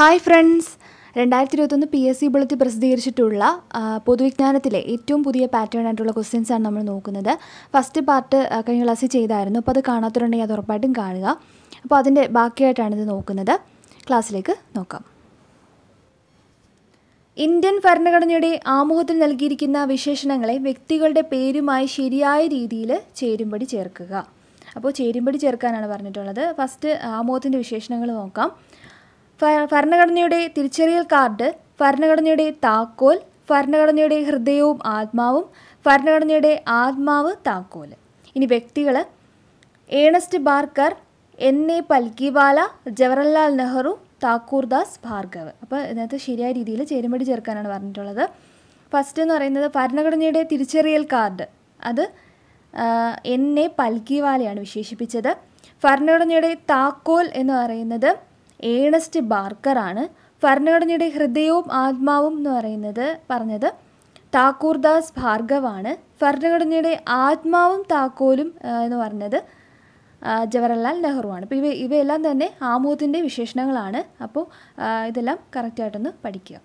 hi friends രണ്ടായിരത്തി ഇരുപത്തൊന്ന് P S C ബുള്ളത്തിൽ പ്രസിദ്ധീകരിച്ചിട്ടുള്ള പൊതുവിജ്ഞാനത്തിലെ ഏറ്റവും പുതിയ പാറ്റേൺ ആയിട്ടുള്ള ക്വസ്റ്റ്യൻസ് ആണ് നമ്മൾ നോക്കുന്നത് ഫസ്റ്റ് പാർട്ട് കഴിഞ്ഞ ക്ലാസ്സിൽ ചെയ്തായിരുന്നു അപ്പോൾ അത് കാണാത്തവരുണ്ടെങ്കിൽ അത് ഉറപ്പായിട്ടും കാണുക അപ്പോൾ അതിൻ്റെ ബാക്കിയായിട്ടാണിത് ഇത് നോക്കുന്നത് ക്ലാസ്സിലേക്ക് നോക്കാം ഇന്ത്യൻ ഭരണഘടനയുടെ ആമുഖത്തിൽ നൽകിയിരിക്കുന്ന വിശേഷണങ്ങളെ വ്യക്തികളുടെ പേരുമായി ശരിയായ രീതിയിൽ ചേരുമ്പടി ചേർക്കുക അപ്പോൾ ചേരുമ്പടി ചേർക്കാനാണ് പറഞ്ഞിട്ടുള്ളത് ഫസ്റ്റ് ആമുഖത്തിൻ്റെ വിശേഷണങ്ങൾ നോക്കാം ഭരണഘടനയുടെ തിരിച്ചറിയൽ കാർഡ് ഭരണഘടനയുടെ താക്കോൽ ഭരണഘടനയുടെ ഹൃദയവും ആത്മാവും ഭരണഘടനയുടെ ആത്മാവ് താക്കോൽ ഇനി വ്യക്തികൾ Ernest Barker N A Palkhivala Jawaharlal Nehru Thakurdas Bhargav അപ്പോൾ ഇതിനകത്ത് ശരിയായ രീതിയിൽ ചേരുമ്പടി ചേർക്കാനാണ് പറഞ്ഞിട്ടുള്ളത് ഫസ്റ്റ് എന്ന് പറയുന്നത് ഭരണഘടനയുടെ തിരിച്ചറിയൽ കാർഡ് അത് എൻ എ പൽക്കിവാലയാണ് വിശേഷിപ്പിച്ചത് ഭരണഘടനയുടെ താക്കോൽ എന്ന് പറയുന്നത് ഏണസ്റ്റ് ബാർക്കറാണ് ഭരണഘടനയുടെ ഹൃദയവും ആത്മാവും എന്ന് പറയുന്നത് പറഞ്ഞത് താക്കൂർദാസ് ഭാർഗവാണ് ഭരണഘടനയുടെ ആത്മാവും താക്കോലും എന്ന് പറഞ്ഞത് ജവഹർലാൽ നെഹ്റുവാണ് അപ്പോൾ ഇവ ഇവയെല്ലാം തന്നെ ആമോദിൻ്റെ വിശേഷണങ്ങളാണ് അപ്പോൾ ഇതെല്ലാം കറക്റ്റായിട്ടൊന്ന് പഠിക്കുക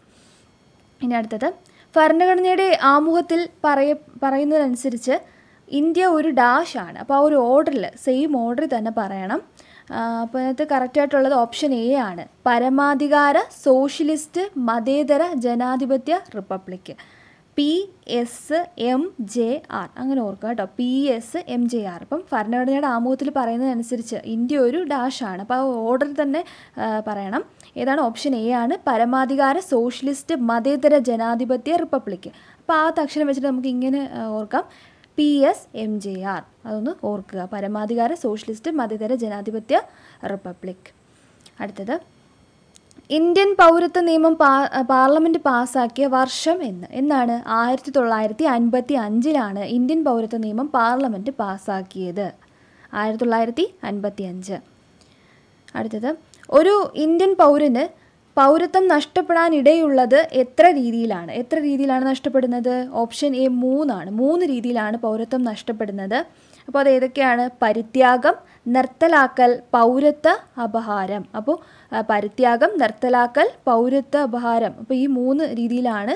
ഇനി അടുത്തത് ഭരണഘടനയുടെ ആമുഖത്തിൽ പറയ പറയുന്നതനുസരിച്ച് ഇന്ത്യ ഒരു ഡാഷ് ആണ് അപ്പോൾ ആ ഒരു ഓർഡറിൽ സെയിം ഓർഡറിൽ തന്നെ പറയണം അപ്പോൾ അതിനകത്ത് കറക്റ്റായിട്ടുള്ളത് ഓപ്ഷൻ എ ആണ് പരമാധികാര സോഷ്യലിസ്റ്റ് മതേതര ജനാധിപത്യ republic P S M J R അങ്ങനെ ഓർക്കുക കേട്ടോ P S M J R അപ്പം ഭരണഘടനയുടെ ആമുഖത്തിൽ പറയുന്നതനുസരിച്ച് ഇന്ത്യ ഒരു ഡാഷാണ് അപ്പോൾ ആ ഓർഡർ തന്നെ പറയണം ഏതാണ് ഓപ്ഷൻ എ ആണ് പരമാധികാര സോഷ്യലിസ്റ്റ് മതേതര ജനാധിപത്യ റിപ്പബ്ലിക് അപ്പോൾ ആ തക്ഷണം വെച്ചിട്ട് നമുക്ക് ഇങ്ങനെ ഓർക്കാം P S M J R അതൊന്ന് ഓർക്കുക പരമാധികാര സോഷ്യലിസ്റ്റ് മതേതര ജനാധിപത്യ റിപ്പബ്ലിക് അടുത്തത് ഇന്ത്യൻ പൗരത്വ നിയമം പാർലമെന്റ് പാസാക്കിയ വർഷം എന്ന് എന്നാണ് ആയിരത്തി തൊള്ളായിരത്തി അൻപത്തി അഞ്ചിലാണ് ഇന്ത്യൻ പൗരത്വ നിയമം പാർലമെന്റ് പാസാക്കിയത് ആയിരത്തി തൊള്ളായിരത്തി അൻപത്തി അഞ്ച് അടുത്തത് ഒരു ഇന്ത്യൻ പൗരന് പൗരത്വം നഷ്ടപ്പെടാനിടയുള്ളത് എത്ര രീതിയിലാണ് എത്ര രീതിയിലാണ് നഷ്ടപ്പെടുന്നത് ഓപ്ഷൻ എ മൂന്നാണ് മൂന്ന് രീതിയിലാണ് പൗരത്വം നഷ്ടപ്പെടുന്നത് അപ്പോൾ അത് ഏതൊക്കെയാണ് പരിത്യാഗം നിർത്തലാക്കൽ പൗരത്വ അപഹാരം അപ്പോൾ പരിത്യാഗം നിർത്തലാക്കൽ പൗരത്വ അപഹാരം അപ്പോൾ ഈ മൂന്ന് രീതിയിലാണ്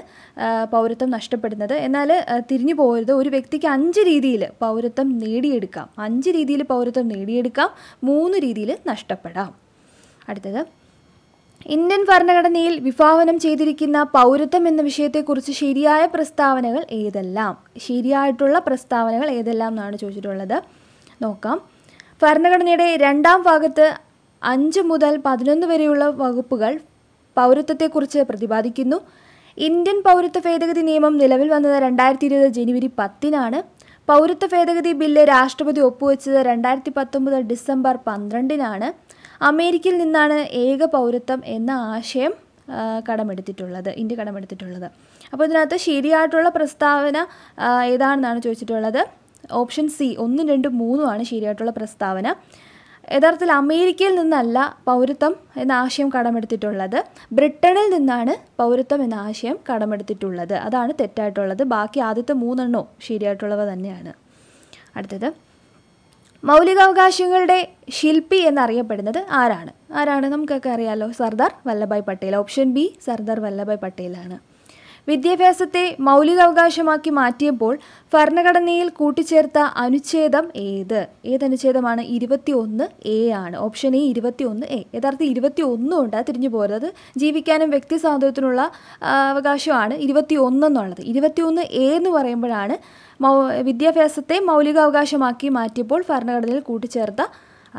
പൗരത്വം നഷ്ടപ്പെടുന്നത് എന്നാൽ തിരിഞ്ഞു പോകരുത് ഒരു വ്യക്തിക്ക് അഞ്ച് രീതിയിൽ പൗരത്വം നേടിയെടുക്കാം അഞ്ച് രീതിയിൽ പൗരത്വം നേടിയെടുക്കാം മൂന്ന് രീതിയിൽ നഷ്ടപ്പെടാം അടുത്തത് ഇന്ത്യൻ ഭരണഘടനയിൽ വിഭാവനം ചെയ്തിരിക്കുന്ന പൗരത്വം എന്ന വിഷയത്തെക്കുറിച്ച് ശരിയായ പ്രസ്താവനകൾ ഏതെല്ലാം ശരിയായിട്ടുള്ള പ്രസ്താവനകൾ ഏതെല്ലാം എന്നാണ് ചോദിച്ചിട്ടുള്ളത് നോക്കാം ഭരണഘടനയുടെ രണ്ടാം ഭാഗത്ത് അഞ്ച് മുതൽ പതിനൊന്ന് വരെയുള്ള വകുപ്പുകൾ പൗരത്വത്തെക്കുറിച്ച് പ്രതിപാദിക്കുന്നു ഇന്ത്യൻ പൗരത്വ ഭേദഗതി നിയമം നിലവിൽ വന്നത് രണ്ടായിരത്തി ഇരുപത് ജനുവരി പത്തിനാണ് പൗരത്വ ഭേദഗതി ബില്ല് രാഷ്ട്രപതി ഒപ്പുവെച്ചത് രണ്ടായിരത്തി പത്തൊമ്പത് ഡിസംബർ പന്ത്രണ്ടിനാണ് അമേരിക്കയിൽ നിന്നാണ് ഏക പൗരത്വം എന്ന ആശയം കടമെടുത്തിട്ടുള്ളത് ഇന്ത്യ കടമെടുത്തിട്ടുള്ളത് അപ്പോൾ ഇതിനകത്ത് ശരിയായിട്ടുള്ള പ്രസ്താവന ഏതാണെന്നാണ് ചോദിച്ചിട്ടുള്ളത് ഓപ്ഷൻ സി ഒന്നും രണ്ടും മൂന്നുമാണ് ശരിയായിട്ടുള്ള പ്രസ്താവന യഥാർത്ഥത്തിൽ അമേരിക്കയിൽ നിന്നല്ല പൗരത്വം എന്ന ആശയം കടമെടുത്തിട്ടുള്ളത് ബ്രിട്ടനിൽ നിന്നാണ് പൗരത്വം എന്ന ആശയം കടമെടുത്തിട്ടുള്ളത് അതാണ് തെറ്റായിട്ടുള്ളത് ബാക്കി ആദ്യത്തെ മൂന്നെണ്ണവും ശരിയായിട്ടുള്ളവ തന്നെയാണ് അടുത്തത് മൗലികാവകാശങ്ങളുടെ ശില്പി എന്നറിയപ്പെടുന്നത് ആരാണ് ആരാണ് നമുക്കൊക്കെ അറിയാലോ സർദാർ വല്ലഭായ് പട്ടേൽ ഓപ്ഷൻ ബി സർദാർ വല്ലഭായ് പട്ടേലാണ് വിദ്യാഭ്യാസത്തെ മൗലികാവകാശമാക്കി മാറ്റിയപ്പോൾ ഭരണഘടനയിൽ കൂട്ടിച്ചേർത്ത അനുച്ഛേദം ഏത് അനുച്ഛേദമാണ് ഇരുപത്തി ഒന്ന് എ ആണ് ഓപ്ഷൻ എ ഇരുപത്തി ഒന്ന് എ യഥാർത്ഥത്തിൽ ഇരുപത്തി ഒന്നും ഉണ്ട് തിരിഞ്ഞു പോരുന്നത് ജീവിക്കാനും വ്യക്തി സ്വാതന്ത്ര്യത്തിനുള്ള അവകാശമാണ് ഇരുപത്തി ഒന്നെന്നുള്ളത് ഇരുപത്തി ഒന്ന് എ എന്ന് പറയുമ്പോഴാണ് മൗ വിദ്യാഭ്യാസത്തെ മൗലികാവകാശമാക്കി മാറ്റിയപ്പോൾ ഭരണഘടനയിൽ കൂട്ടിച്ചേർത്ത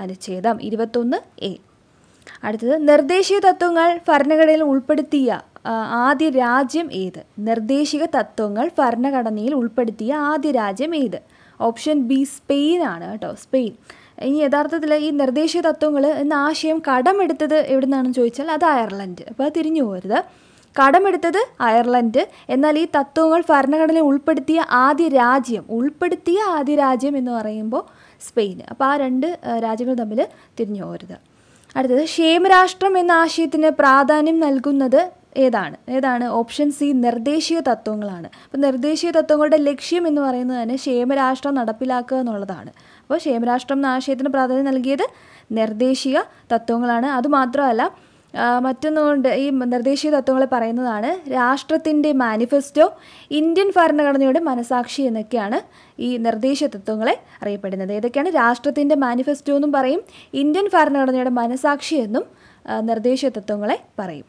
അനുച്ഛേദം ഇരുപത്തൊന്ന് എ അടുത്തത് നിർദ്ദേശീയ തത്വങ്ങൾ ഭരണഘടനയിൽ ഉൾപ്പെടുത്തിയ ആദ്യ രാജ്യം ഏത് നിർദ്ദേശിക തത്വങ്ങൾ ഭരണഘടനയിൽ ഉൾപ്പെടുത്തിയ ആദ്യ രാജ്യം ഏത് ഓപ്ഷൻ ബി സ്പെയിൻ ആണ് കേട്ടോ സ്പെയിൻ ഇനി യഥാർത്ഥത്തിൽ ഈ നിർദ്ദേശിക തത്വങ്ങൾ എന്ന ആശയം കടമെടുത്തത് എവിടെ നിന്നാണെന്ന് ചോദിച്ചാൽ അത് അയർലൻഡ് അപ്പോൾ തിരിഞ്ഞു പോരുത് കടമെടുത്തത് അയർലൻഡ് എന്നാൽ ഈ തത്വങ്ങൾ ഭരണഘടനയിൽ ഉൾപ്പെടുത്തിയ ആദ്യ രാജ്യം ഉൾപ്പെടുത്തിയ ആദ്യ രാജ്യം എന്ന് പറയുമ്പോൾ സ്പെയിൻ അപ്പോൾ ആ രണ്ട് രാജ്യങ്ങൾ തമ്മിൽ തിരിഞ്ഞു പോരുത് അടുത്തത് ക്ഷേമരാഷ്ട്രം എന്ന ആശയത്തിന് പ്രാധാന്യം നൽകുന്നത് ഏതാണ് ഏതാണ് ഓപ്ഷൻ സി നിർദ്ദേശീയ തത്വങ്ങളാണ് അപ്പോൾ നിർദ്ദേശീയ തത്വങ്ങളുടെ ലക്ഷ്യം എന്ന് പറയുന്നത് തന്നെ ക്ഷേമരാഷ്ട്രം നടപ്പിലാക്കുക എന്നുള്ളതാണ് അപ്പോൾ ക്ഷേമരാഷ്ട്രം എന്ന ആശയത്തിന് പ്രാധാന്യം നൽകിയത് നിർദ്ദേശീയ തത്വങ്ങളാണ് അതുമാത്രമല്ല മറ്റൊന്നുകൊണ്ട് ഈ നിർദ്ദേശീയ തത്വങ്ങളെ പറയുന്നതാണ് രാഷ്ട്രത്തിൻ്റെ മാനിഫെസ്റ്റോ ഇന്ത്യൻ ഭരണഘടനയുടെ മനസാക്ഷി എന്നൊക്കെയാണ് ഈ നിർദ്ദേശീയ തത്വങ്ങളെ അറിയപ്പെടുന്നത് ഏതൊക്കെയാണ് രാഷ്ട്രത്തിൻ്റെ മാനിഫെസ്റ്റോ എന്നും പറയും ഇന്ത്യൻ ഭരണഘടനയുടെ മനസാക്ഷി എന്നും നിർദ്ദേശീയ തത്വങ്ങളെ പറയും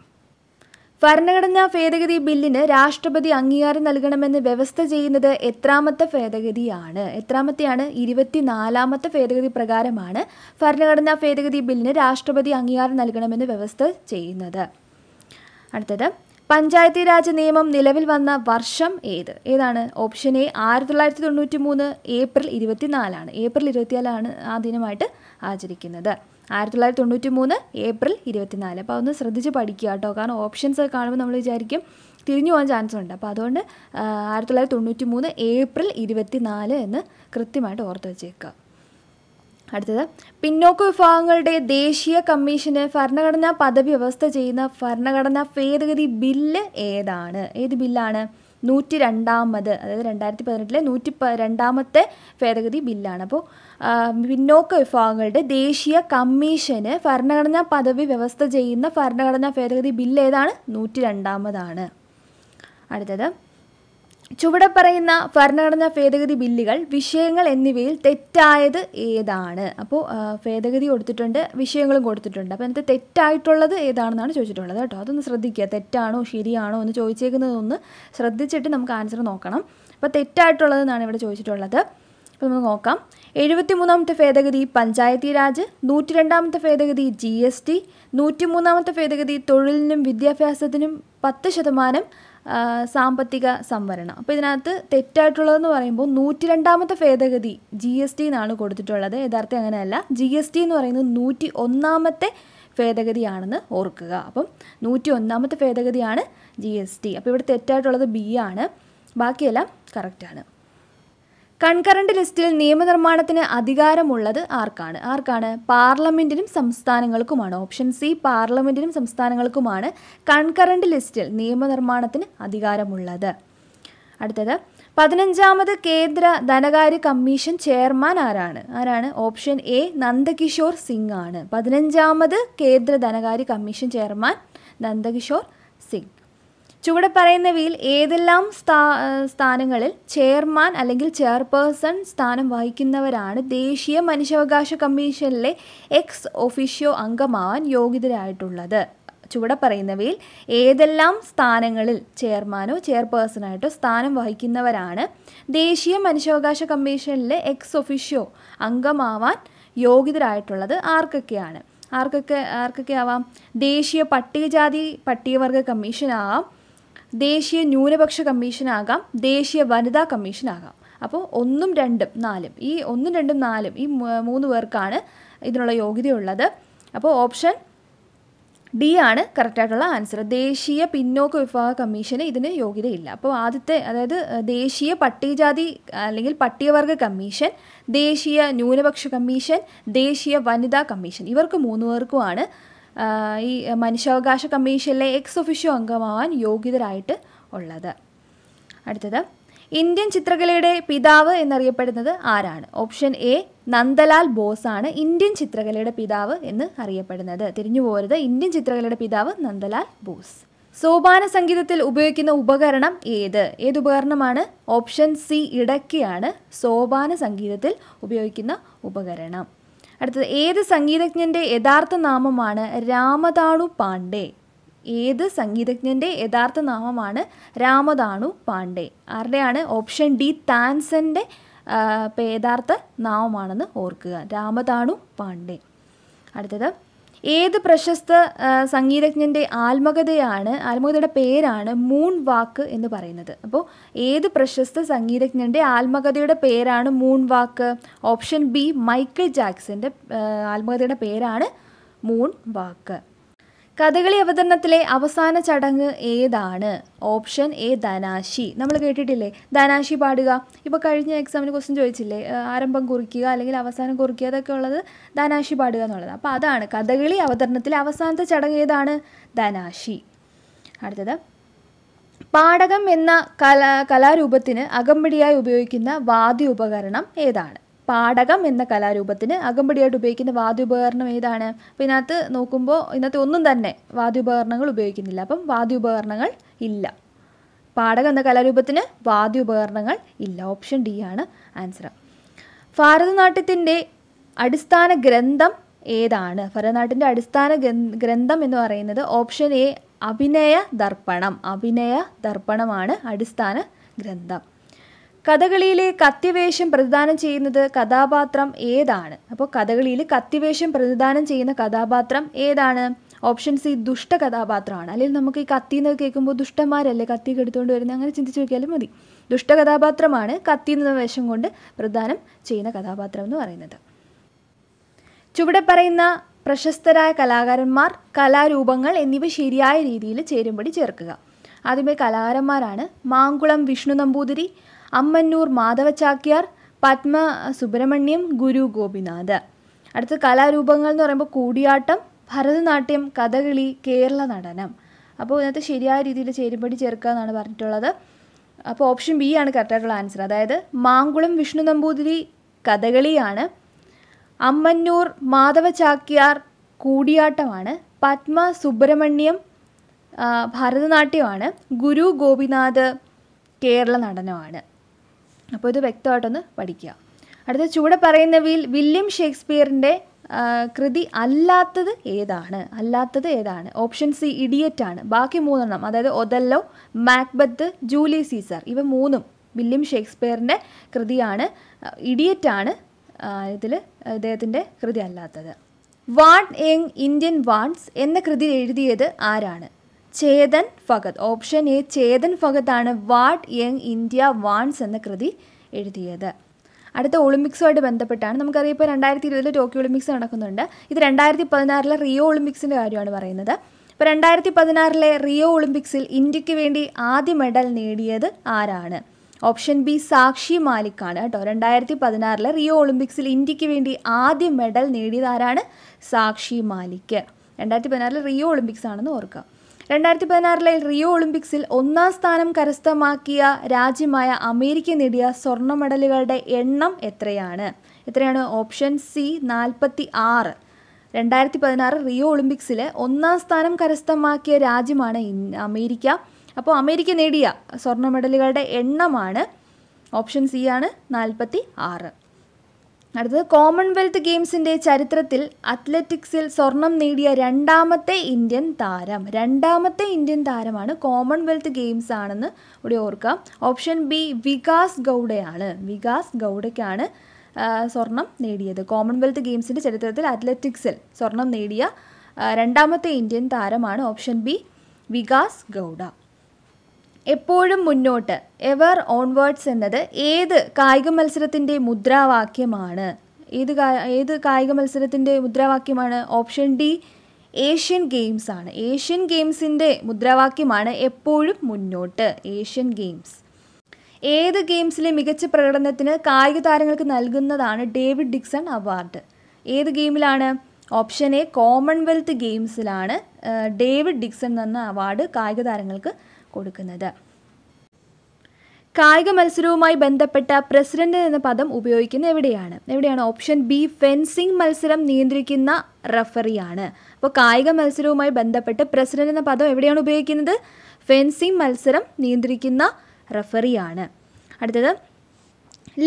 ഭരണഘടനാ ഭേദഗതി ബില്ലിന് രാഷ്ട്രപതി അംഗീകാരം നൽകണമെന്ന് വ്യവസ്ഥ ചെയ്യുന്നത് എത്രാമത്തെ ഭേദഗതിയാണ് എത്രാമത്തെയാണ് ഇരുപത്തിനാലാമത്തെ ഭേദഗതി പ്രകാരമാണ് ഭരണഘടനാ ഭേദഗതി ബില്ലിന് രാഷ്ട്രപതി അംഗീകാരം നൽകണമെന്ന് വ്യവസ്ഥ ചെയ്യുന്നത് അടുത്തത് പഞ്ചായത്തി രാജ് നിയമം നിലവിൽ വന്ന വർഷം ഏത് ഏതാണ് ഓപ്ഷൻ എ ആയിരത്തി തൊള്ളായിരത്തി തൊണ്ണൂറ്റി മൂന്ന് ഏപ്രിൽ ഇരുപത്തിനാലാണ് ഏപ്രിൽ ഇരുപത്തിനാലാണ് ആ ദിനമായിട്ട് ആചരിക്കുന്നത് ആയിരത്തി തൊള്ളായിരത്തി തൊണ്ണൂറ്റി മൂന്ന് ഏപ്രിൽ ഇരുപത്തിനാല് അപ്പോൾ അതൊന്ന് ശ്രദ്ധിച്ച് പഠിക്കുക കേട്ടോ കാരണം ഓപ്ഷൻസ് ഒക്കെ കാണുമ്പോൾ നമ്മൾ വിചാരിക്കും തിരിഞ്ഞു പോകാൻ ചാൻസ് ഉണ്ട് അപ്പോൾ അതുകൊണ്ട് ആയിരത്തി തൊള്ളായിരത്തി തൊണ്ണൂറ്റി മൂന്ന് ഏപ്രിൽ ഇരുപത്തിനാല് എന്ന് കൃത്യമായിട്ട് ഓർത്ത് വെച്ചേക്കുക അടുത്തത് പിന്നോക്ക വിഭാഗങ്ങളുടെ ദേശീയ കമ്മീഷന് ഭരണഘടനാ പദവി വ്യവസ്ഥ ചെയ്യുന്ന ഭരണഘടനാ ഭേദഗതി ബില്ല് ഏതാണ് ഏത് ബില്ലാണ് നൂറ്റി രണ്ടാമത് അതായത് രണ്ടായിരത്തി പതിനെട്ടിലെ നൂറ്റി പ രണ്ടാമത്തെ ഭേദഗതി ബില്ലാണ് അപ്പോൾ പിന്നോക്ക വിഭാഗങ്ങളുടെ ദേശീയ കമ്മീഷന് ഭരണഘടനാ പദവി വ്യവസ്ഥ ചെയ്യുന്ന ഭരണഘടനാ ഭേദഗതി ബില്ല് ഏതാണ് നൂറ്റി രണ്ടാമതാണ് അടുത്തത് ചുവടെ പറയുന്ന ഭരണഘടനാ ഭേദഗതി ബില്ലുകൾ വിഷയങ്ങൾ എന്നിവയിൽ തെറ്റായത് ഏതാണ് അപ്പോൾ ഭേദഗതി കൊടുത്തിട്ടുണ്ട് വിഷയങ്ങളും കൊടുത്തിട്ടുണ്ട് അപ്പോൾ എന്നിട്ട് തെറ്റായിട്ടുള്ളത് ഏതാണെന്നാണ് ചോദിച്ചിട്ടുള്ളത് കേട്ടോ അതൊന്ന് ശ്രദ്ധിക്കുക തെറ്റാണോ ശരിയാണോ എന്ന് ചോദിച്ചേക്കുന്നതൊന്ന് ശ്രദ്ധിച്ചിട്ട് നമുക്ക് ആൻസർ നോക്കണം അപ്പോൾ തെറ്റായിട്ടുള്ളതെന്നാണ് ഇവിടെ ചോദിച്ചിട്ടുള്ളത് അപ്പോൾ നമുക്ക് നോക്കാം എഴുപത്തി മൂന്നാമത്തെ ഭേദഗതി പഞ്ചായത്തി രാജ് നൂറ്റി രണ്ടാമത്തെ ഭേദഗതി ജി എസ് ടി നൂറ്റി മൂന്നാമത്തെ ഭേദഗതി തൊഴിലിനും വിദ്യാഭ്യാസത്തിനും പത്ത് ശതമാനം സാമ്പത്തിക സംവരണം അപ്പോൾ ഇതിനകത്ത് തെറ്റായിട്ടുള്ളതെന്ന് പറയുമ്പോൾ നൂറ്റി രണ്ടാമത്തെ ഭേദഗതി ജി എസ് ടി എന്നാണ് കൊടുത്തിട്ടുള്ളത് യഥാർത്ഥം അങ്ങനെയല്ല ജി എസ് ടി എന്ന് പറയുന്നത് നൂറ്റി ഒന്നാമത്തെ ഭേദഗതിയാണെന്ന് ഓർക്കുക അപ്പം നൂറ്റി ഒന്നാമത്തെ ഭേദഗതിയാണ് ജി എസ് ടി അപ്പോൾ ഇവിടെ തെറ്റായിട്ടുള്ളത് ബി ആണ് ബാക്കിയെല്ലാം കറക്റ്റാണ് കൺകറന്റ് ലിസ്റ്റിൽ നിയമനിർമ്മാണത്തിന് അധികാരമുള്ളത് ആർക്കാണ് ആർക്കാണ് പാർലമെന്റിനും സംസ്ഥാനങ്ങൾക്കുമാണ് ഓപ്ഷൻ സി പാർലമെന്റിനും സംസ്ഥാനങ്ങൾക്കുമാണ് കൺകറന്റ് ലിസ്റ്റിൽ നിയമനിർമ്മാണത്തിന് അധികാരമുള്ളത് അടുത്തത് പതിനഞ്ചാമത് കേന്ദ്ര ധനകാര്യ കമ്മീഷൻ ചെയർമാൻ ആരാണ് ആരാണ് ഓപ്ഷൻ എ നന്ദകിഷോർ സിംഗ് ആണ് പതിനഞ്ചാമത് കേന്ദ്ര ധനകാര്യ കമ്മീഷൻ ചെയർമാൻ നന്ദകിഷോർ സിംഗ് ചുവടെ പറയുന്നവയിൽ ഏതെല്ലാം സ്ഥാ സ്ഥാനങ്ങളിൽ ചെയർമാൻ അല്ലെങ്കിൽ ചെയർപേഴ്സൺ സ്ഥാനം വഹിക്കുന്നവരാണ് ദേശീയ മനുഷ്യാവകാശ കമ്മീഷനിലെ എക്സ് ഒഫീഷ്യോ അംഗമാവാൻ യോഗ്യതരായിട്ടുള്ളത് ചുവടെ പറയുന്നവയിൽ ഏതെല്ലാം സ്ഥാനങ്ങളിൽ ചെയർമാനോ ചെയർപേഴ്സണായിട്ടോ സ്ഥാനം വഹിക്കുന്നവരാണ് ദേശീയ മനുഷ്യാവകാശ കമ്മീഷനിലെ എക്സ് ഒഫീഷ്യോ അംഗമാവാൻ യോഗ്യതരായിട്ടുള്ളത് ആർക്കൊക്കെയാണ് ആർക്കൊക്കെ ആർക്കൊക്കെ ആവാം ദേശീയ പട്ടികജാതി പട്ടികവർഗ കമ്മീഷൻ ആവാം ദേശീയ ന്യൂനപക്ഷ കമ്മീഷനാകാം ദേശീയ വനിതാ കമ്മീഷനാകാം അപ്പോൾ ഒന്നും രണ്ടും നാലും ഈ ഒന്നും രണ്ടും നാലും ഈ മൂന്ന് പേർക്കാണ് ഇതിനുള്ള യോഗ്യതയുള്ളത് അപ്പോൾ ഓപ്ഷൻ ഡി ആണ് കറക്റ്റായിട്ടുള്ള ആൻസർ ദേശീയ പിന്നോക്ക വിഭാഗ കമ്മീഷന് ഇതിന് യോഗ്യതയില്ല അപ്പോൾ ആദ്യത്തെ അതായത് ദേശീയ പട്ടികജാതി അല്ലെങ്കിൽ പട്ടികവർഗ കമ്മീഷൻ ദേശീയ ന്യൂനപക്ഷ കമ്മീഷൻ ദേശീയ വനിതാ കമ്മീഷൻ ഇവർക്ക് മൂന്ന് പേർക്കുമാണ് ഈ മനുഷ്യാവകാശ കമ്മീഷനിലെ എക്സ് ഒഫീഷ്യോ അംഗമാവാൻ യോഗ്യതരായിട്ട് ഉള്ളത് അടുത്തത് ഇന്ത്യൻ ചിത്രകലയുടെ പിതാവ് എന്നറിയപ്പെടുന്നത് ആരാണ് ഓപ്ഷൻ എ നന്ദലാൽ ബോസ് ആണ് ഇന്ത്യൻ ചിത്രകലയുടെ പിതാവ് എന്ന് അറിയപ്പെടുന്നത് തിരിഞ്ഞു പോരുത് ഇന്ത്യൻ ചിത്രകലയുടെ പിതാവ് നന്ദലാൽ ബോസ് സോപാന സംഗീതത്തിൽ ഉപയോഗിക്കുന്ന ഉപകരണം ഏത് ഏത് ഉപകരണമാണ് ഓപ്ഷൻ സി ഇടയ്ക്കാണ് സോപാന സംഗീതത്തിൽ ഉപയോഗിക്കുന്ന ഉപകരണം അടുത്തത് ഏത് സംഗീതജ്ഞൻ്റെ യഥാർത്ഥ നാമമാണ് രാമതാണു പാണ്ഡെ ഏത് സംഗീതജ്ഞൻ്റെ യഥാർത്ഥ നാമമാണ് രാമതാണു പാണ്ഡെ ആരുടെയാണ് ഓപ്ഷൻ ഡി താൻസൻ്റെ യഥാർത്ഥ നാമമാണെന്ന് ഓർക്കുക രാമതാണു പാണ്ഡെ അടുത്തത് ഏത് പ്രശസ്ത സംഗീതജ്ഞൻ്റെ ആത്മകഥയാണ് ആത്മകഥയുടെ പേരാണ് മൂൺ വാക്ക് എന്ന് പറയുന്നത് അപ്പോൾ ഏത് പ്രശസ്ത സംഗീതജ്ഞൻ്റെ ആത്മകഥയുടെ പേരാണ് moon walk option B Michael ജാക്സൻ്റെ ആത്മകഥയുടെ പേരാണ് മൂൺ വാക്ക് കഥകളി അവതരണത്തിലെ അവസാന ചടങ്ങ് ഏതാണ് ഓപ്ഷൻ എ ധനാശി നമ്മൾ കേട്ടിട്ടില്ലേ ധനാശി പാടുക ഇപ്പൊ കഴിഞ്ഞ എക്സാമിന് ക്വസ്റ്റ്യൻ ചോദിച്ചില്ലേ ആരംഭം കുറിക്കുക അല്ലെങ്കിൽ അവസാനം കുറിക്കുക അതൊക്കെ ഉള്ളത് ധനാശി പാടുക എന്നുള്ളത് അപ്പോൾ അതാണ് കഥകളി അവതരണത്തിലെ അവസാനത്തെ ചടങ്ങ് ഏതാണ് ധനാശി അടുത്തത് പാടകം എന്ന കലാരൂപത്തിന് അകമ്പടിയായി ഉപയോഗിക്കുന്ന വാദ്യ ഉപകരണം ഏതാണ് പാടകം എന്ന കലാരൂപത്തിന് അകമ്പടിയായിട്ട് ഉപയോഗിക്കുന്ന വാദ്യോപകരണം ഏതാണ് അപ്പം ഇതിനകത്ത് നോക്കുമ്പോൾ ഇതിനകത്ത് ഒന്നും തന്നെ വാദ്യോപകരണങ്ങൾ ഉപയോഗിക്കുന്നില്ല അപ്പം വാദ്യോപകരണങ്ങൾ ഇല്ല പാടകം എന്ന കലാരൂപത്തിന് വാദ്യോപകരണങ്ങൾ ഇല്ല ഓപ്ഷൻ ഡി ആണ് ആൻസർ ഭാരതനാട്യത്തിൻ്റെ അടിസ്ഥാന ഗ്രന്ഥം ഏതാണ് ഭരതനാട്യത്തിൻ്റെ അടിസ്ഥാന ഗ്രന്ഥം എന്ന് പറയുന്നത് ഓപ്ഷൻ എ അഭിനയ ദർപ്പണം അഭിനയ ദർപ്പണമാണ് അടിസ്ഥാന ഗ്രന്ഥം കഥകളിയിലെ കത്തിവേഷം പ്രതിദാനം ചെയ്യുന്നത് കഥാപാത്രം ഏതാണ് അപ്പോൾ കഥകളിയിൽ കത്തിവേഷം പ്രതിദാനം ചെയ്യുന്ന കഥാപാത്രം ഏതാണ് ഓപ്ഷൻ സി ദുഷ്ട കഥാപാത്രമാണ് അല്ലെങ്കിൽ നമുക്ക് ഈ കത്തി എന്ന് കേൾക്കുമ്പോൾ ദുഷ്ടന്മാരല്ലേ കത്തി എടുത്തുകൊണ്ട് വരുന്നത് അങ്ങനെ ചിന്തിച്ച് നോക്കിയാലും മതി ദുഷ്ട കഥാപാത്രമാണ് കത്തി എന്ന വേഷം കൊണ്ട് പ്രദാനം ചെയ്യുന്ന കഥാപാത്രം എന്ന് പറയുന്നത് ചുവടെ പറയുന്ന പ്രശസ്തരായ കലാകാരന്മാർ കലാരൂപങ്ങൾ എന്നിവ ശരിയായ രീതിയിൽ ചേരുമ്പടി ചേർക്കുക ആദ്യമേ കലാകാരന്മാരാണ് മാങ്കുളം വിഷ്ണു നമ്പൂതിരി അമ്മന്നൂർ മാധവ ചാക്യാർ പത്മ സുബ്രഹ്മണ്യം ഗുരു ഗോപിനാഥ് അടുത്ത കലാരൂപങ്ങൾ എന്ന് പറയുമ്പോൾ കൂടിയാട്ടം ഭരതനാട്യം കഥകളി കേരള നടനം അപ്പോൾ ഇതിനകത്ത് ശരിയായ രീതിയിൽ ചേരുമ്പടി ചേർക്കുക എന്നാണ് പറഞ്ഞിട്ടുള്ളത് അപ്പോൾ ഓപ്ഷൻ ബി ആണ് കറക്റ്റായിട്ടുള്ള ആൻസർ അതായത് മാങ്കുളം വിഷ്ണു നമ്പൂതിരി കഥകളിയാണ് അമ്മന്നൂർ മാധവ ചാക്യാർ കൂടിയാട്ടമാണ് പത്മ സുബ്രഹ്മണ്യം ഭരതനാട്യമാണ് ഗുരു ഗോപിനാഥ് കേരള നടനമാണ് അപ്പോൾ ഇത് വ്യക്തമായിട്ടൊന്ന് പഠിക്കുക അടുത്ത ചൂടെ പറയുന്നവയിൽ വില്യം ഷേക്സ്പിയറിൻ്റെ കൃതി അല്ലാത്തത് ഏതാണ് അല്ലാത്തത് ഏതാണ് ഓപ്ഷൻ സി ഇഡിയറ്റ് ആണ് ബാക്കി മൂന്നെണ്ണം അതായത് ഒതല്ലോ മാക്ബത്ത് ജൂലി സീസർ ഇവ മൂന്നും വില്യം ഷേക്സ്പിയറിൻ്റെ കൃതിയാണ് ഇഡിയറ്റ് ആണ് ഇതിൽ ഇദ്ദേഹത്തിൻ്റെ കൃതി അല്ലാത്തത് വാട്ട് എങ് ഇന്ത്യൻ വാൺസ് എന്ന കൃതി എഴുതിയത് ആരാണ് ചേതൻ ഫഗത് ഓപ്ഷൻ എ ചേതൻ ഫഗത്താണ് വാട്ട് യങ് ഇന്ത്യ വാൺസ് എന്ന കൃതി എഴുതിയത് അടുത്ത ഒളിമ്പിക്സുമായിട്ട് ബന്ധപ്പെട്ടാണ് നമുക്കറിയാം ഇപ്പോൾ രണ്ടായിരത്തി ഇരുപതിൽ ടോക്കിയോ ഒളിമ്പിക്സ് നടക്കുന്നുണ്ട് ഇത് രണ്ടായിരത്തി പതിനാറിലെ റിയോ ഒളിമ്പിക്സിൻ്റെ കാര്യമാണ് പറയുന്നത് ഇപ്പോൾ രണ്ടായിരത്തി പതിനാറിലെ റിയോ ഒളിമ്പിക്സിൽ ഇന്ത്യക്ക് വേണ്ടി ആദ്യ മെഡൽ നേടിയത് ആരാണ് ഓപ്ഷൻ ബി സാക്ഷി മാലിക്കാണ് കേട്ടോ രണ്ടായിരത്തി പതിനാറിലെ റിയോ ഒളിമ്പിക്സിൽ ഇന്ത്യക്ക് വേണ്ടി ആദ്യ മെഡൽ നേടിയത് ആരാണ് സാക്ഷി മാലിക് രണ്ടായിരത്തി പതിനാറിലെ റിയോ ഒളിമ്പിക്സ് ആണെന്ന് ഓർക്കുക രണ്ടായിരത്തി പതിനാറിലെ റിയോ ഒളിമ്പിക്സിൽ ഒന്നാം സ്ഥാനം കരസ്ഥമാക്കിയ രാജ്യമായ അമേരിക്ക നേടിയ സ്വർണ്ണ മെഡലുകളുടെ എണ്ണം എത്രയാണ് എത്രയാണ് ഓപ്ഷൻ സി നാൽപ്പത്തി ആറ് രണ്ടായിരത്തി പതിനാറ് റിയോ ഒളിമ്പിക്സിൽ ഒന്നാം സ്ഥാനം കരസ്ഥമാക്കിയ രാജ്യമാണ് അമേരിക്ക അപ്പോൾ അമേരിക്ക നേടിയ സ്വർണ്ണ മെഡലുകളുടെ എണ്ണമാണ് ഓപ്ഷൻ സി ആണ് നാൽപ്പത്തി ആറ് അടുത്തത് കോമൺവെൽത്ത് ഗെയിംസിൻ്റെ ചരിത്രത്തിൽ അത്ലറ്റിക്സിൽ സ്വർണം നേടിയ രണ്ടാമത്തെ ഇന്ത്യൻ താരം രണ്ടാമത്തെ ഇന്ത്യൻ താരമാണ് കോമൺവെൽത്ത് ഗെയിംസ് ആണെന്ന് ഇവിടെ ഓർക്കാം ഓപ്ഷൻ ബി വികാസ് ഗൗഡയാണ് വികാസ് ഗൗഡയ്ക്കാണ് സ്വർണം നേടിയത് കോമൺവെൽത്ത് ഗെയിംസിൻ്റെ ചരിത്രത്തിൽ അത്ലറ്റിക്സിൽ സ്വർണം നേടിയ രണ്ടാമത്തെ ഇന്ത്യൻ താരമാണ് ഓപ്ഷൻ ബി വികാസ് ഗൗഡ എപ്പോഴും മുന്നോട്ട് എവർ ഓൺവേർഡ്സ് എന്നത് ഏത് കായിക മത്സരത്തിൻ്റെ മുദ്രാവാക്യമാണ് ഏത് ഏത് കായിക മത്സരത്തിൻ്റെ മുദ്രാവാക്യമാണ് ഓപ്ഷൻ ഡി ഏഷ്യൻ ഗെയിംസ് ആണ് ഏഷ്യൻ ഗെയിംസിൻ്റെ മുദ്രാവാക്യമാണ് എപ്പോഴും മുന്നോട്ട് ഏഷ്യൻ ഗെയിംസ് ഏത് ഗെയിംസിലെ മികച്ച പ്രകടനത്തിന് കായിക താരങ്ങൾക്ക് നൽകുന്നതാണ് ഡേവിഡ് ഡിക്സൺ അവാർഡ് ഏത് ഗെയിമിലാണ് ഓപ്ഷൻ എ കോമൺവെൽത്ത് ഗെയിംസിലാണ് ഡേവിഡ് ഡിക്സൺ എന്ന അവാർഡ് കായിക താരങ്ങൾക്ക് കൊടുക്കുന്നത് കായിക മത്സരവുമായി ബന്ധപ്പെട്ട പ്രസിഡന്റ് എന്ന പദം ഉപയോഗിക്കുന്ന എവിടെയാണ് എവിടെയാണ് ഓപ്ഷൻ ബി ഫെൻസിംഗ് മത്സരം നിയന്ത്രിക്കുന്ന റഫറിയാണ് അപ്പോൾ കായിക മത്സരവുമായി ബന്ധപ്പെട്ട് പ്രസിഡന്റ് എന്ന പദം എവിടെയാണ് ഉപയോഗിക്കുന്നത് ഫെൻസിംഗ് മത്സരം നിയന്ത്രിക്കുന്ന റഫറിയാണ് അടുത്തത്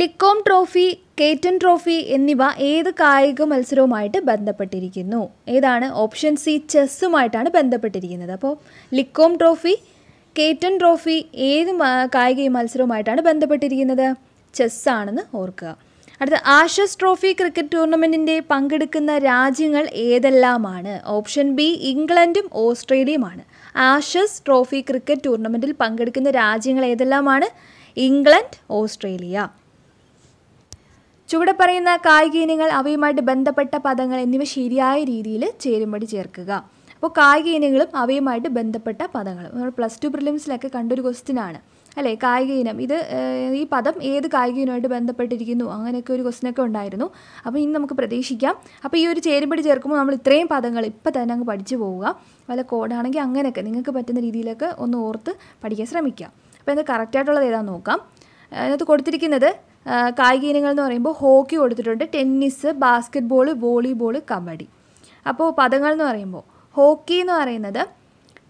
ലിക്കോം ട്രോഫി കേറ്റൻ ട്രോഫി എന്നിവ ഏത് കായിക മത്സരവുമായിട്ട് ബന്ധപ്പെട്ടിരിക്കുന്നു ഏതാണ് ഓപ്ഷൻ സി ചെസ്സുമായിട്ടാണ് ബന്ധപ്പെട്ടിരിക്കുന്നത് അപ്പോൾ ലിക്കോം ട്രോഫി കേറ്റൻ ട്രോഫി ഏത് കായിക മത്സരവുമായിട്ടാണ് ബന്ധപ്പെട്ടിരിക്കുന്നത് ചെസ് ആണെന്ന് ഓർക്കുക അടുത്ത ആഷസ് ട്രോഫി ക്രിക്കറ്റ് ടൂർണമെൻറ്റിൻ്റെ പങ്കെടുക്കുന്ന രാജ്യങ്ങൾ ഏതെല്ലാമാണ് ഓപ്ഷൻ ബി ഇംഗ്ലണ്ടും ഓസ്ട്രേലിയയുമാണ് ആഷസ് ട്രോഫി ക്രിക്കറ്റ് ടൂർണമെൻറ്റിൽ പങ്കെടുക്കുന്ന രാജ്യങ്ങൾ ഏതെല്ലാമാണ് ഇംഗ്ലണ്ട് ഓസ്ട്രേലിയ ചുവടെ പറയുന്ന കായിക ഇനങ്ങൾ അവയുമായിട്ട് ബന്ധപ്പെട്ട പദങ്ങൾ എന്നിവ ശരിയായ രീതിയിൽ ചേരുമ്പടി ചേർക്കുക അപ്പോൾ കായിക ഇനങ്ങളും അവയുമായിട്ട് ബന്ധപ്പെട്ട പദങ്ങളും നമ്മൾ പ്ലസ് ടു പ്രിലിംസിലൊക്കെ കണ്ടൊരു ക്വസ്റ്റിനാണ് അല്ലേ കായിക ഇനം ഇത് ഈ പദം ഏത് കായിക ഇനമായിട്ട് ബന്ധപ്പെട്ടിരിക്കുന്നു അങ്ങനെയൊക്കെ ഒരു ക്വസ്റ്റിനൊക്കെ ഉണ്ടായിരുന്നു അപ്പോൾ ഇനി നമുക്ക് പ്രതീക്ഷിക്കാം അപ്പോൾ ഈ ഒരു ചേരുമ്പടി ചേർക്കുമ്പോൾ നമ്മൾ ഇത്രയും പദങ്ങൾ ഇപ്പം തന്നെ അങ്ങ് പഠിച്ചു പോവുക വല്ല കോഡാണെങ്കിൽ അങ്ങനെയൊക്കെ നിങ്ങൾക്ക് പറ്റുന്ന രീതിയിലൊക്കെ ഒന്ന് ഓർത്ത് പഠിക്കാൻ ശ്രമിക്കുക അപ്പോൾ ഇത് കറക്റ്റായിട്ടുള്ളത് ഏതാണെന്ന് നോക്കാം അതിനകത്ത് കൊടുത്തിരിക്കുന്നത് കായിക ഇനങ്ങൾ എന്ന് പറയുമ്പോൾ ഹോക്കി കൊടുത്തിട്ടുണ്ട് ടെന്നീസ് ബാസ്കറ്റ്ബോൾ വോളിബോൾ കബഡി അപ്പോൾ പദങ്ങൾ എന്ന് പറയുമ്പോൾ ഹോക്കി എന്ന് പറയുന്നത്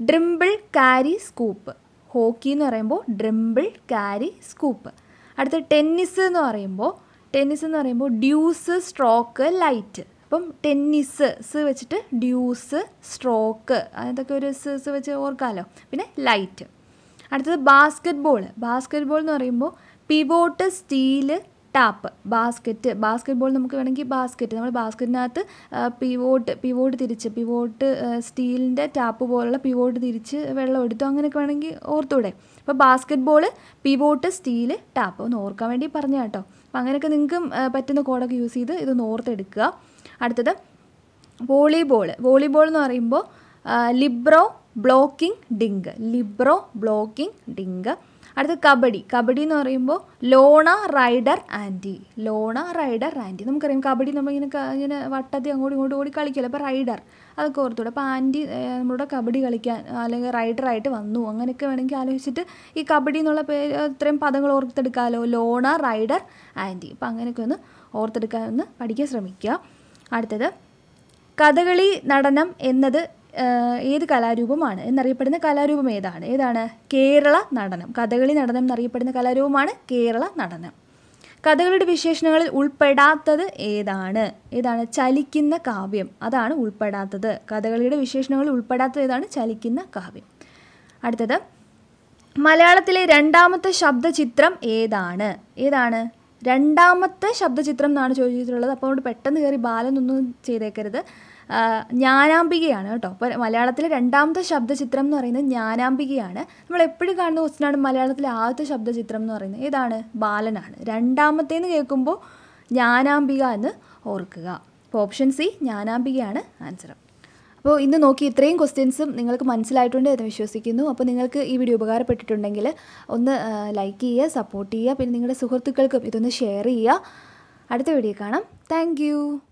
ഡ്രിമ്പിൾ കാരി സ്കൂപ്പ് ഹോക്കി എന്ന് പറയുമ്പോൾ ഡ്രിമ്പിൾ കാരി സ്കൂപ്പ് അടുത്ത ടെന്നീസ് എന്ന് പറയുമ്പോൾ ടെന്നീസ് എന്ന് പറയുമ്പോൾ ഡ്യൂസ് സ്ട്രോക്ക് ലൈറ്റ് അപ്പം ടെന്നീസ് സ് വെച്ചിട്ട് ഡ്യൂസ് സ്ട്രോക്ക് അതൊക്കെ ഒരു സ് സ് വെച്ച് ഓർക്കാമല്ലോ പിന്നെ ലൈറ്റ് അടുത്തത് ബാസ്ക്കറ്റ് ബോൾ ബാസ്ക്കറ്റ് ബോൾ എന്ന് പറയുമ്പോൾ pivot steal tap basket basketball നമുക്ക് വേണമെങ്കിൽ ബാസ്ക്കറ്റ് നമ്മൾ ബാസ്ക്കറ്റിനകത്ത് പിവോട്ട് പിവോട്ട് തിരിച്ച് പിവോട്ട് സ്റ്റീലിൻ്റെ ടാപ്പ് പോലുള്ള പിവോട്ട് തിരിച്ച് വെള്ളം എടുത്തു അങ്ങനെയൊക്കെ വേണമെങ്കിൽ ഓർത്തൂടെ അപ്പോൾ basketball pivot steal tap ഒന്ന് ഓർക്കാൻ വേണ്ടി പറഞ്ഞു കേട്ടോ അപ്പോൾ അങ്ങനെയൊക്കെ നിങ്ങൾക്കും പറ്റുന്ന കോഡൊക്കെ യൂസ് ചെയ്ത് ഇതൊന്ന് ഓർത്തെടുക്കുക അടുത്തത് വോളിബോൾ വോളിബോൾ എന്ന് പറയുമ്പോൾ libero blocking dink libero blocking dink അടുത്ത കബഡി കബഡി എന്ന് പറയുമ്പോൾ lona raider anti lona raider anti നമുക്കറിയാം കബഡി നമ്മൾ ഇങ്ങനെ വട്ടത്തി അങ്ങോട്ടും ഇങ്ങോട്ടും ഓടി കളിക്കില്ല അപ്പോൾ റൈഡർ അതൊക്കെ ഓർത്തുകൂടെ അപ്പോൾ ആൻറ്റി നമ്മളുടെ കബഡി കളിക്കാൻ അല്ലെങ്കിൽ റൈഡറായിട്ട് വന്നു അങ്ങനെയൊക്കെ വേണമെങ്കിൽ ആലോചിച്ചിട്ട് ഈ കബഡി എന്നുള്ള പേര് ഇത്രയും പദങ്ങൾ ഓർത്തെടുക്കാമല്ലോ ലോണ റൈഡർ ആൻറ്റി അപ്പോൾ അങ്ങനെയൊക്കെ ഒന്ന് ഓർത്തെടുക്കാൻ ഒന്ന് പഠിക്കാൻ ശ്രമിക്കുക അടുത്തത് കഥകളി നടനം എന്നത് ഏത് കലാരൂപമാണ് എന്നറിയപ്പെടുന്ന കലാരൂപം ഏതാണ് ഏതാണ് കേരള നടനം കഥകളി നടനം എന്നറിയപ്പെടുന്ന കലാരൂപമാണ് കേരള നടനം കഥകളുടെ വിശേഷണങ്ങളിൽ ഉൾപ്പെടാത്തത് ഏതാണ് ഏതാണ് ചലിക്കുന്ന കാവ്യം അതാണ് ഉൾപ്പെടാത്തത് കഥകളിയുടെ വിശേഷണങ്ങളിൽ ഉൾപ്പെടാത്തത് ഏതാണ് ചലിക്കുന്ന കാവ്യം അടുത്തത് മലയാളത്തിലെ രണ്ടാമത്തെ ശബ്ദചിത്രം ഏതാണ് ഏതാണ് രണ്ടാമത്തെ ശബ്ദചിത്രം എന്നാണ് ചോദിച്ചിട്ടുള്ളത് അപ്പോൾ അതുകൊണ്ട് പെട്ടെന്ന് കയറി ബാലനൊന്നും ചെയ്തേക്കരുത് ജ്ഞാനാംബികയാണ് കേട്ടോ അപ്പോൾ മലയാളത്തിലെ രണ്ടാമത്തെ ശബ്ദചിത്രം എന്ന് പറയുന്നത് ജ്ഞാനാംബികയാണ് നമ്മൾ എപ്പോഴും കാണുന്ന ക്വസ്റ്റിനാണ് മലയാളത്തിലെ ആദ്യത്തെ ശബ്ദചിത്രം എന്ന് പറയുന്നത് ഏതാണ് ബാലനാണ് രണ്ടാമത്തേന്ന് കേൾക്കുമ്പോൾ ജ്ഞാനാംബിക എന്ന് ഓർക്കുക അപ്പോൾ ഓപ്ഷൻ സി ജ്ഞാനാംബികയാണ് ആൻസർ അപ്പോൾ ഇന്ന് നോക്കി ഇത്രയും ക്വസ്റ്റ്യൻസും നിങ്ങൾക്ക് മനസ്സിലായിട്ടുണ്ട് എന്ന് വിശ്വസിക്കുന്നു അപ്പോൾ നിങ്ങൾക്ക് ഈ വീഡിയോ ഉപകാരപ്പെട്ടിട്ടുണ്ടെങ്കിൽ ഒന്ന് ലൈക്ക് ചെയ്യുക സപ്പോർട്ട് ചെയ്യുക പിന്നെ നിങ്ങളുടെ സുഹൃത്തുക്കൾക്കും ഇതൊന്ന് ഷെയർ ചെയ്യുക അടുത്ത വീഡിയോ കാണാം താങ്ക്